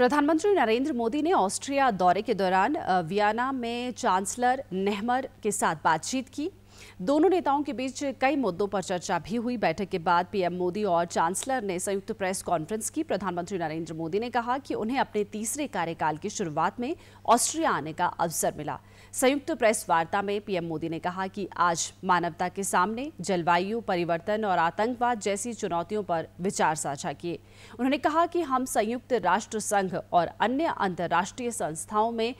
प्रधानमंत्री नरेंद्र मोदी ने ऑस्ट्रिया दौरे के दौरान वियना में चांसलर नेहमर के साथ बातचीत की दोनों नेताओं के बीच कई मुद्दों पर चर्चा भी हुई बैठक के बाद पीएम मोदी और चांसलर ने संयुक्त प्रेस कॉन्फ्रेंस की प्रधानमंत्री नरेंद्र मोदी ने कहा कि उन्हें अपने तीसरे कार्यकाल की शुरुआत में ऑस्ट्रिया आने का अवसर मिला संयुक्त प्रेस वार्ता में पीएम मोदी ने कहा कि आज मानवता के सामने जलवायु परिवर्तन और आतंकवाद जैसी चुनौतियों पर विचार साझा किए उन्होंने कहा कि हम संयुक्त राष्ट्र संघ और अन्य अंतर्राष्ट्रीय संस्थाओं में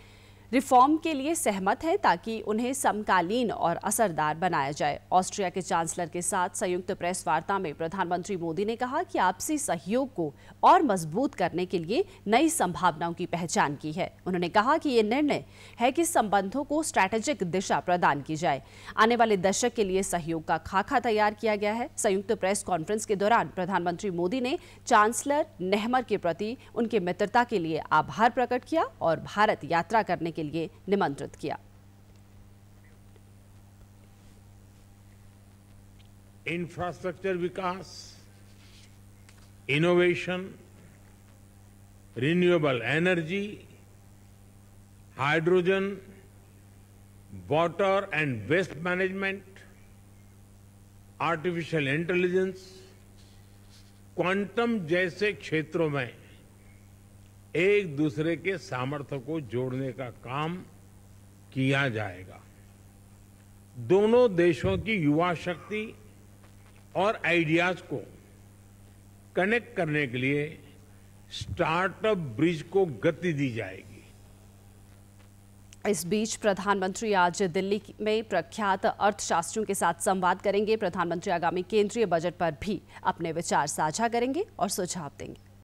रिफॉर्म के लिए सहमत हैं ताकि उन्हें समकालीन और असरदार बनाया जाए ऑस्ट्रिया के चांसलर के साथ संयुक्त प्रेस वार्ता में प्रधानमंत्री मोदी ने कहा कि आपसी सहयोग को और मजबूत करने के लिए नई संभावनाओं की पहचान की है उन्होंने कहा कि ये निर्णय है कि संबंधों को स्ट्रैटेजिक दिशा प्रदान की जाए आने वाले दशक के लिए सहयोग का खाका तैयार किया गया है संयुक्त प्रेस कॉन्फ्रेंस के दौरान प्रधानमंत्री मोदी ने चांसलर नेहमर के प्रति उनकी मित्रता के लिए आभार प्रकट किया और भारत यात्रा करने के के लिए निमंत्रित किया इंफ्रास्ट्रक्चर विकास innovation renewable energy hydrogen water and waste management artificial intelligence quantum जैसे क्षेत्रों में एक दूसरे के सामर्थ्य को जोड़ने का काम किया जाएगा दोनों देशों की युवा शक्ति और आइडियाज को कनेक्ट करने के लिए स्टार्टअप ब्रिज को गति दी जाएगी इस बीच प्रधानमंत्री आज दिल्ली में प्रख्यात अर्थशास्त्रियों के साथ संवाद करेंगे प्रधानमंत्री आगामी केंद्रीय बजट पर भी अपने विचार साझा करेंगे और सुझाव देंगे